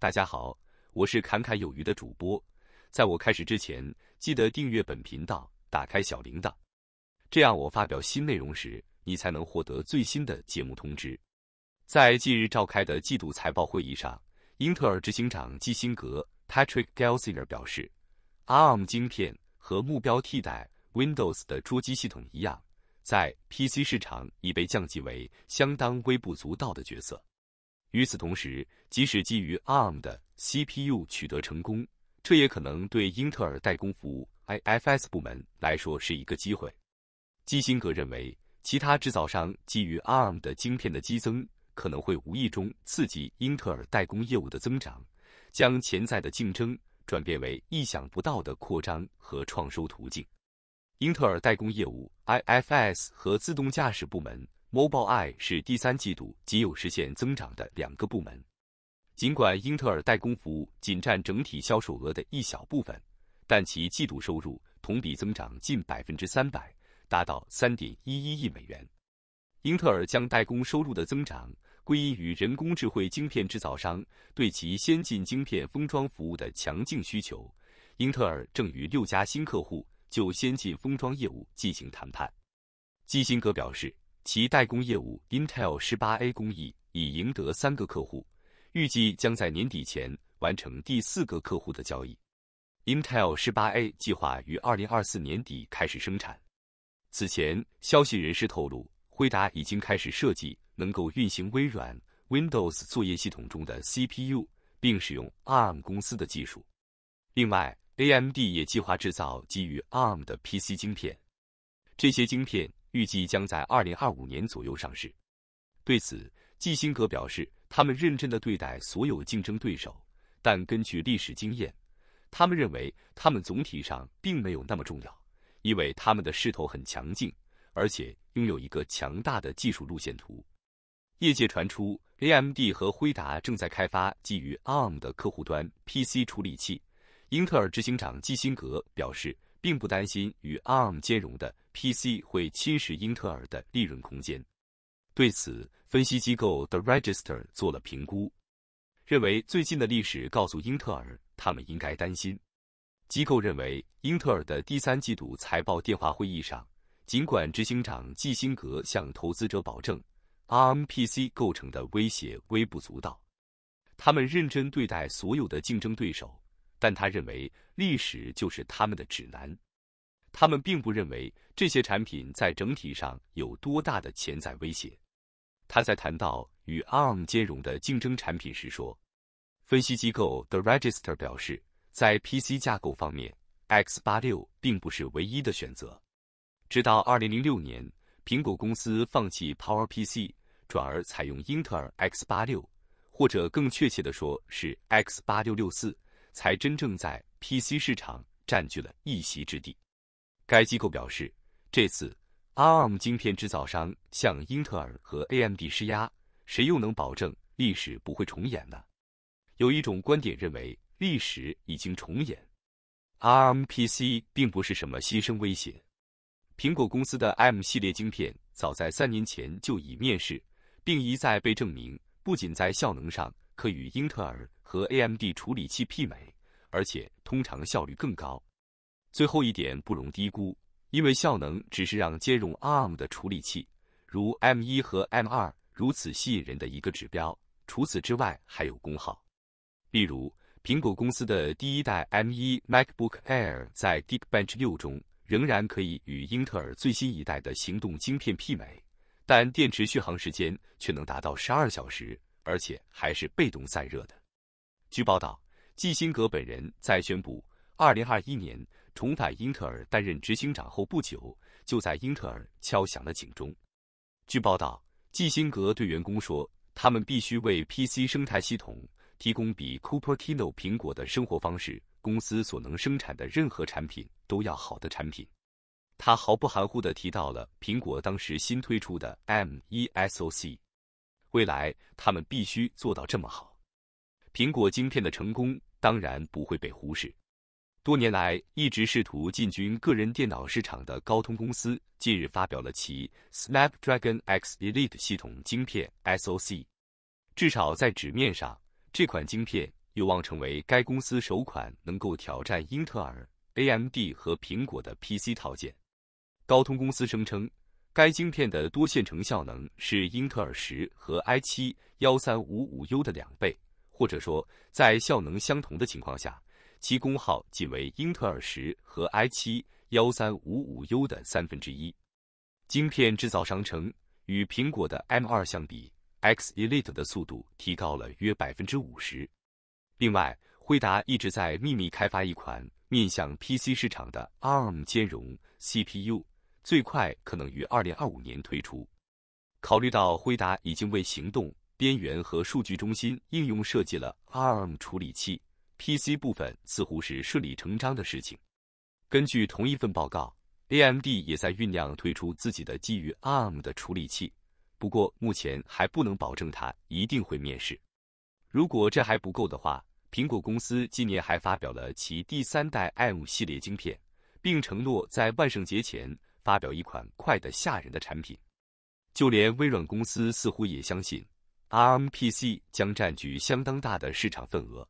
大家好，我是侃侃有余的主播。在我开始之前，记得订阅本频道，打开小铃铛，这样我发表新内容时，你才能获得最新的节目通知。在近日召开的季度财报会议上，英特尔执行长基辛格 （Patrick Gelsinger） 表示，ARM 晶片和目标替代 Windows 的桌机系统一样，在 PC 市场已被降级为相当微不足道的角色。与此同时，即使基于 ARM 的 CPU 取得成功，这也可能对英特尔代工服务 IFS 部门来说是一个机会。基辛格认为，其他制造商基于 ARM 的晶片的激增，可能会无意中刺激英特尔代工业务的增长，将潜在的竞争转变为意想不到的扩张和创收途径。英特尔代工业务 IFS 和自动驾驶部门。Mobile i 是第三季度仅有实现增长的两个部门。尽管英特尔代工服务仅占整体销售额的一小部分，但其季度收入同比增长近百分之三百，达到三点一一亿美元。英特尔将代工收入的增长归因于人工智慧晶片制造商对其先进晶片封装服务的强劲需求。英特尔正与六家新客户就先进封装业务进行谈判。基辛格表示。其代工业务 Intel 十八 A 工艺已赢得三个客户，预计将在年底前完成第四个客户的交易。Intel 十八 A 计划于二零二四年底开始生产。此前，消息人士透露，辉达已经开始设计能够运行微软 Windows 作业系统中的 CPU，并使用 ARM 公司的技术。另外，AMD 也计划制造基于 ARM 的 PC 晶片，这些晶片。预计将在二零二五年左右上市。对此，基辛格表示，他们认真地对待所有竞争对手，但根据历史经验，他们认为他们总体上并没有那么重要，因为他们的势头很强劲，而且拥有一个强大的技术路线图。业界传出，AMD 和辉达正在开发基于 ARM 的客户端 PC 处理器。英特尔执行长基辛格表示。并不担心与 ARM 兼容的 PC 会侵蚀英特尔的利润空间。对此，分析机构 The Register 做了评估，认为最近的历史告诉英特尔，他们应该担心。机构认为，英特尔的第三季度财报电话会议上，尽管执行长基辛格向投资者保证，ARM PC 构成的威胁微不足道，他们认真对待所有的竞争对手。但他认为历史就是他们的指南，他们并不认为这些产品在整体上有多大的潜在威胁。他在谈到与 ARM 兼容的竞争产品时说，分析机构 The Register 表示，在 PC 架构方面，x86 并不是唯一的选择。直到2006年，苹果公司放弃 PowerPC，转而采用英特尔 x86，或者更确切的说是 x86-64。才真正在 PC 市场占据了一席之地。该机构表示，这次 ARM 晶片制造商向英特尔和 AMD 施压，谁又能保证历史不会重演呢？有一种观点认为，历史已经重演，ARM PC 并不是什么牺牲威胁。苹果公司的 M 系列晶片早在三年前就已面世，并一再被证明。不仅在效能上可与英特尔和 AMD 处理器媲美，而且通常效率更高。最后一点不容低估，因为效能只是让兼容 ARM 的处理器，如 M1 和 M2 如此吸引人的一个指标。除此之外，还有功耗。例如，苹果公司的第一代 M1 MacBook Air 在 Geekbench 6中仍然可以与英特尔最新一代的行动晶片媲美。但电池续航时间却能达到十二小时，而且还是被动散热的。据报道，基辛格本人在宣布二零二一年重返英特尔担任执行长后不久，就在英特尔敲响了警钟。据报道，基辛格对员工说，他们必须为 PC 生态系统提供比 Cupertino 苹果的生活方式公司所能生产的任何产品都要好的产品。他毫不含糊地提到了苹果当时新推出的 M1SOC，未来他们必须做到这么好。苹果晶片的成功当然不会被忽视。多年来一直试图进军个人电脑市场的高通公司，近日发表了其 Snapdragon X Elite 系统晶片 SOC。至少在纸面上，这款晶片有望成为该公司首款能够挑战英特尔、AMD 和苹果的 PC 套件。高通公司声称，该晶片的多线程效能是英特尔十和 i 七幺三五五 U 的两倍，或者说在效能相同的情况下，其功耗仅为英特尔十和 i 七幺三五五 U 的三分之一。晶片制造商称，与苹果的 M 二相比，X Elite 的速度提高了约百分之五十。另外，辉达一直在秘密开发一款面向 PC 市场的 ARM 兼容 CPU。最快可能于二零二五年推出。考虑到辉达已经为行动、边缘和数据中心应用设计了 ARM 处理器，PC 部分似乎是顺理成章的事情。根据同一份报告，AMD 也在酝酿推出自己的基于 ARM 的处理器，不过目前还不能保证它一定会面世。如果这还不够的话，苹果公司今年还发表了其第三代 M 系列晶片，并承诺在万圣节前。发表一款快得吓人的产品，就连微软公司似乎也相信 ARM PC 将占据相当大的市场份额。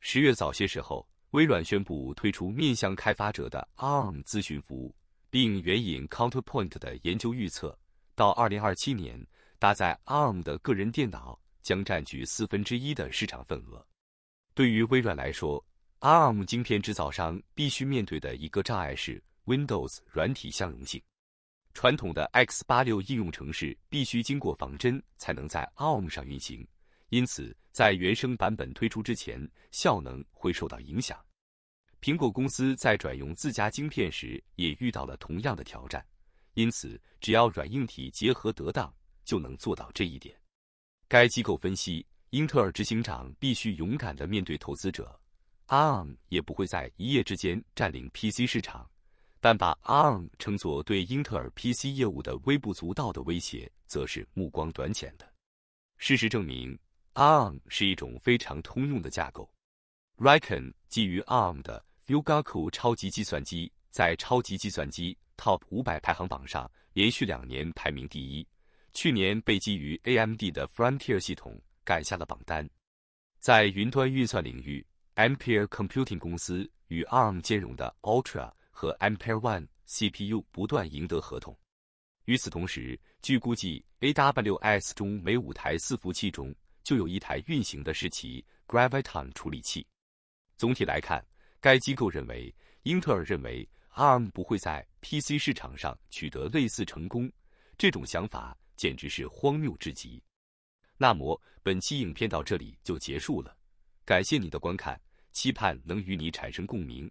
十月早些时候，微软宣布推出面向开发者的 ARM 咨询服务，并援引 Counterpoint 的研究预测，到二零二七年，搭载 ARM 的个人电脑将占据四分之一的市场份额。对于微软来说，ARM 晶片制造商必须面对的一个障碍是。Windows 软体相容性，传统的 x 八六应用程式必须经过仿真才能在 ARM 上运行，因此在原生版本推出之前，效能会受到影响。苹果公司在转用自家晶片时也遇到了同样的挑战，因此只要软硬体结合得当，就能做到这一点。该机构分析，英特尔执行长必须勇敢地面对投资者，ARM 也不会在一夜之间占领 PC 市场。但把 ARM 称作对英特尔 PC 业务的微不足道的威胁，则是目光短浅的。事实证明，ARM 是一种非常通用的架构。Riken 基于 ARM 的 y u g a k u 超级计算机在超级计算机 TOP 五百排行榜上连续两年排名第一，去年被基于 AMD 的 Frontier 系统赶下了榜单。在云端运算领域，Impere Computing 公司与 ARM 兼容的 Ultra。和 Ampere One CPU 不断赢得合同。与此同时，据估计，AWS 中每五台伺服器中就有一台运行的是其 Graviton 处理器。总体来看，该机构认为，英特尔认为 ARM 不会在 PC 市场上取得类似成功，这种想法简直是荒谬至极。那么，本期影片到这里就结束了，感谢你的观看，期盼能与你产生共鸣。